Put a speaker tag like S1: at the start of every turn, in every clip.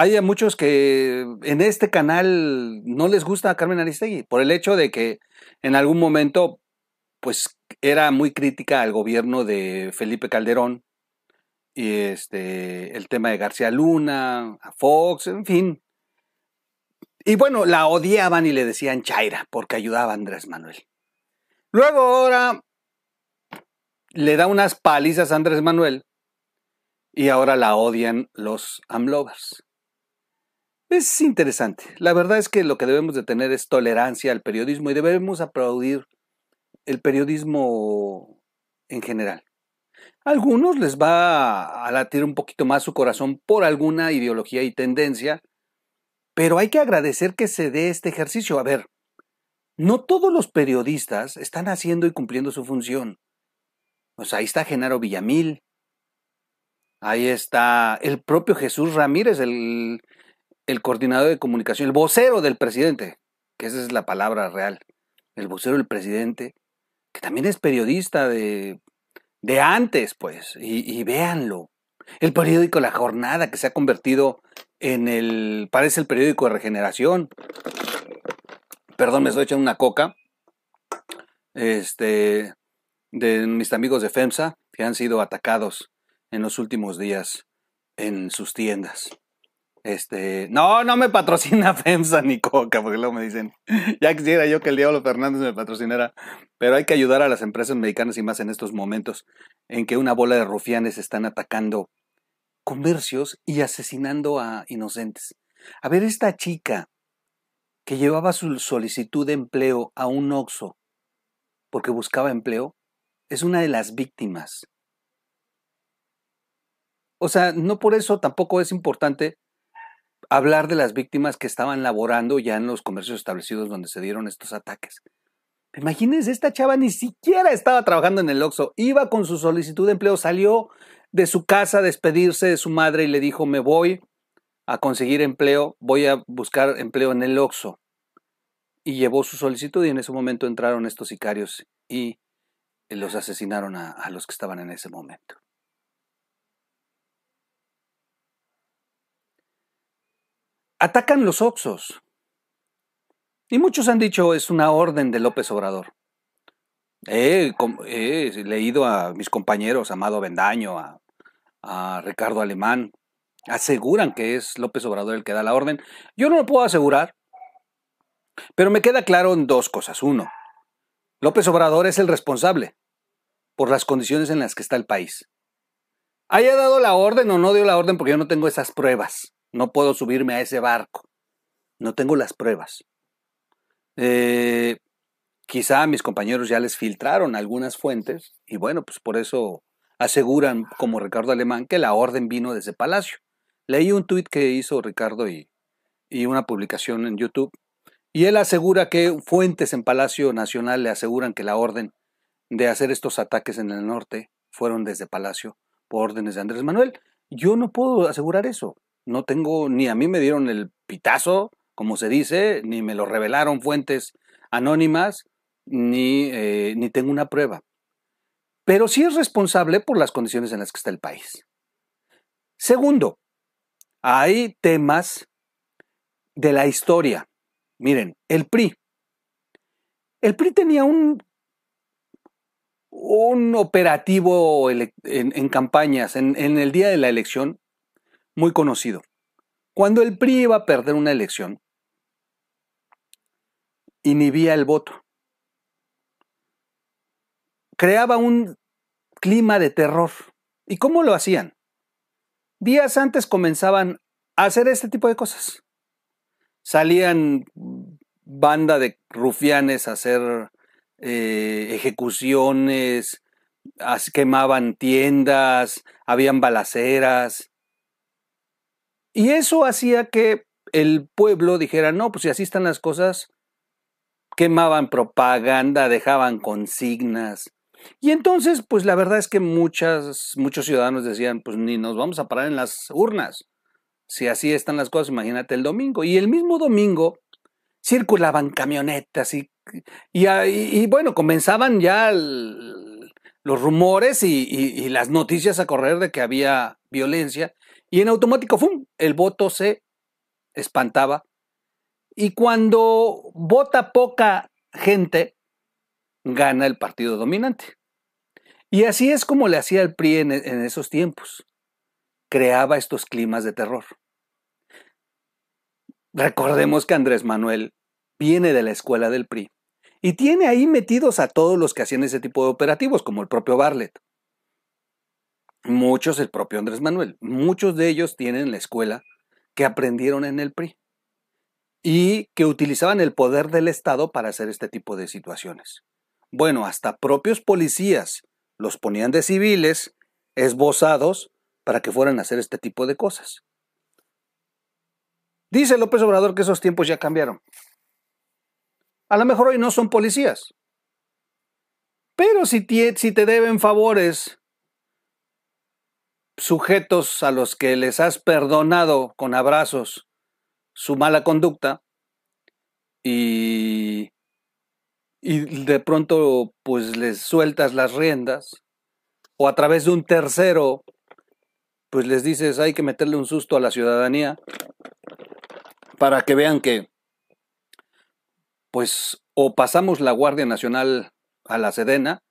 S1: hay muchos que en este canal no les gusta a Carmen Aristegui por el hecho de que en algún momento pues era muy crítica al gobierno de Felipe Calderón y este el tema de García Luna, a Fox, en fin. Y bueno, la odiaban y le decían Chaira porque ayudaba a Andrés Manuel. Luego ahora le da unas palizas a Andrés Manuel y ahora la odian los AMLovers. Es interesante. La verdad es que lo que debemos de tener es tolerancia al periodismo y debemos aplaudir el periodismo en general. algunos les va a latir un poquito más su corazón por alguna ideología y tendencia, pero hay que agradecer que se dé este ejercicio. A ver, no todos los periodistas están haciendo y cumpliendo su función. ahí está Genaro Villamil, ahí está el propio Jesús Ramírez, el el coordinador de comunicación, el vocero del presidente, que esa es la palabra real, el vocero del presidente, que también es periodista de, de antes, pues, y, véanlo. El periódico La Jornada, que se ha convertido en el, parece el periódico de regeneración. Perdón, me estoy echando una coca. Este, de mis amigos de FEMSA, que han sido atacados en los últimos días en sus tiendas. Este, no, no me patrocina FEMSA ni Coca, porque luego me dicen, ya quisiera yo que el Diablo Fernández me patrocinara, pero hay que ayudar a las empresas mexicanas y más en estos momentos en que una bola de rufianes están atacando comercios y asesinando a inocentes. A ver, esta chica que llevaba su solicitud de empleo a un OXO porque buscaba empleo, es una de las víctimas. O sea, no por eso tampoco es importante hablar de las víctimas que estaban laborando ya en los comercios establecidos donde se dieron estos ataques. Imagínense, esta chava ni siquiera estaba trabajando en el Oxo. iba con su solicitud de empleo, salió de su casa a despedirse de su madre y le dijo, me voy a conseguir empleo, voy a buscar empleo en el Oxo. Y llevó su solicitud y en ese momento entraron estos sicarios y los asesinaron a los que estaban en ese momento. Atacan los Oxos. Y muchos han dicho es una orden de López Obrador. He, leído a mis compañeros, Amado Bendaño, a, a Ricardo Alemán, aseguran que es López Obrador el que da la orden. Yo no lo puedo asegurar, pero me queda claro en dos cosas. Uno, López Obrador es el responsable por las condiciones en las que está el país. Haya dado la orden o no dio la orden porque yo no tengo esas pruebas. No puedo subirme a ese barco. No tengo las pruebas. Eh, quizá mis compañeros ya les filtraron algunas fuentes y bueno, pues por eso aseguran, como Ricardo Alemán, que la orden vino desde Palacio. Leí un tuit que hizo Ricardo y, y una publicación en YouTube y él asegura que fuentes en Palacio Nacional le aseguran que la orden de hacer estos ataques en el norte fueron desde Palacio por órdenes de Andrés Manuel. Yo no puedo asegurar eso no tengo, ni a mí me dieron el pitazo, como se dice, ni me lo revelaron fuentes anónimas, eh, ni, tengo una prueba. Pero sí es responsable por las condiciones en las que está el país. Segundo, hay temas de la historia. Miren, el PRI. El PRI tenía un, un operativo en, campañas, en, el día de la elección, muy conocido. Cuando el PRI iba a perder una elección, inhibía el voto. Creaba un clima de terror. ¿Y cómo lo hacían? Días antes comenzaban a hacer este tipo de cosas. Salían banda de rufianes a hacer eh, ejecuciones, quemaban tiendas, habían balaceras, y eso hacía que el pueblo dijera, no, pues si así están las cosas, quemaban propaganda, dejaban consignas. Y entonces, pues la verdad es que muchas, muchos ciudadanos decían, pues ni nos vamos a parar en las urnas. Si así están las cosas, imagínate el domingo. Y el mismo domingo circulaban camionetas y, y, ah, bueno, comenzaban ya los rumores y las noticias a correr de que había violencia. Y en automático, ¡fum!, el voto se espantaba. Y cuando vota poca gente, gana el partido dominante. Y así es como le hacía el PRI en, esos tiempos. Creaba estos climas de terror. Recordemos que Andrés Manuel viene de la escuela del PRI y tiene ahí metidos a todos los que hacían ese tipo de operativos, como el propio Barlett. Muchos, el propio Andrés Manuel, muchos de ellos tienen la escuela que aprendieron en el PRI y que utilizaban el poder del Estado para hacer este tipo de situaciones. Bueno, hasta propios policías los ponían de civiles, esbozados, para que fueran a hacer este tipo de cosas. Dice López Obrador que esos tiempos ya cambiaron. A lo mejor hoy no son policías, pero si te, si te deben favores sujetos a los que les has perdonado con abrazos su mala conducta y, y de pronto pues les sueltas las riendas o a través de un tercero pues les dices hay que meterle un susto a la ciudadanía para que vean que pues o pasamos la Guardia Nacional a la Sedena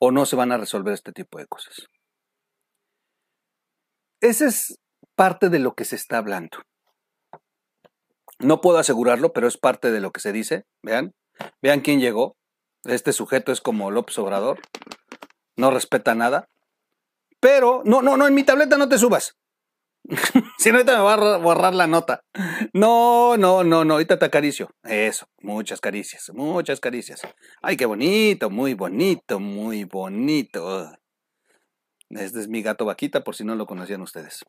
S1: o no se van a resolver este tipo de cosas. Ese es parte de lo que se está hablando. No puedo asegurarlo, pero es parte de lo que se dice. Vean, vean quién llegó. Este sujeto es como López Obrador. No respeta nada. Pero, no, no, no, en mi tableta no te subas. si no, te me va a borrar la nota. No, no, no, no, ahorita te acaricio. Eso, muchas caricias, muchas caricias. Ay, qué bonito, muy bonito, muy bonito. Este es mi gato vaquita, por si no lo conocían ustedes.